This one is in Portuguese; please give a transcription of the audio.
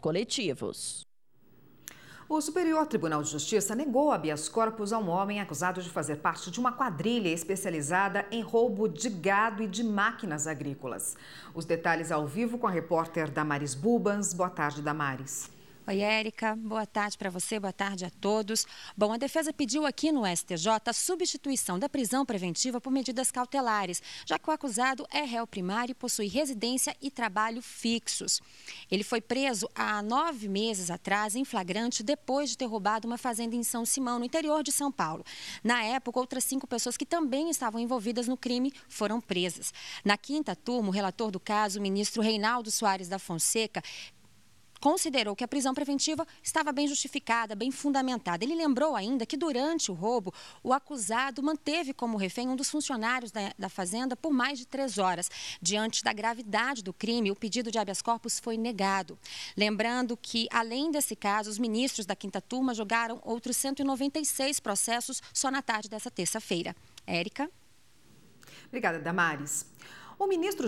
coletivos. O Superior Tribunal de Justiça negou habeas corpus a um homem acusado de fazer parte de uma quadrilha especializada em roubo de gado e de máquinas agrícolas. Os detalhes ao vivo com a repórter Damaris Bubans. Boa tarde, Damaris. Oi, Érica. Boa tarde para você, boa tarde a todos. Bom, a defesa pediu aqui no STJ a substituição da prisão preventiva por medidas cautelares, já que o acusado é réu primário e possui residência e trabalho fixos. Ele foi preso há nove meses atrás, em flagrante, depois de ter roubado uma fazenda em São Simão, no interior de São Paulo. Na época, outras cinco pessoas que também estavam envolvidas no crime foram presas. Na quinta turma, o relator do caso, o ministro Reinaldo Soares da Fonseca, considerou que a prisão preventiva estava bem justificada, bem fundamentada. Ele lembrou ainda que durante o roubo, o acusado manteve como refém um dos funcionários da, da fazenda por mais de três horas. Diante da gravidade do crime, o pedido de habeas corpus foi negado. Lembrando que, além desse caso, os ministros da quinta turma jogaram outros 196 processos só na tarde dessa terça-feira. Érica? Obrigada, Damares. O ministro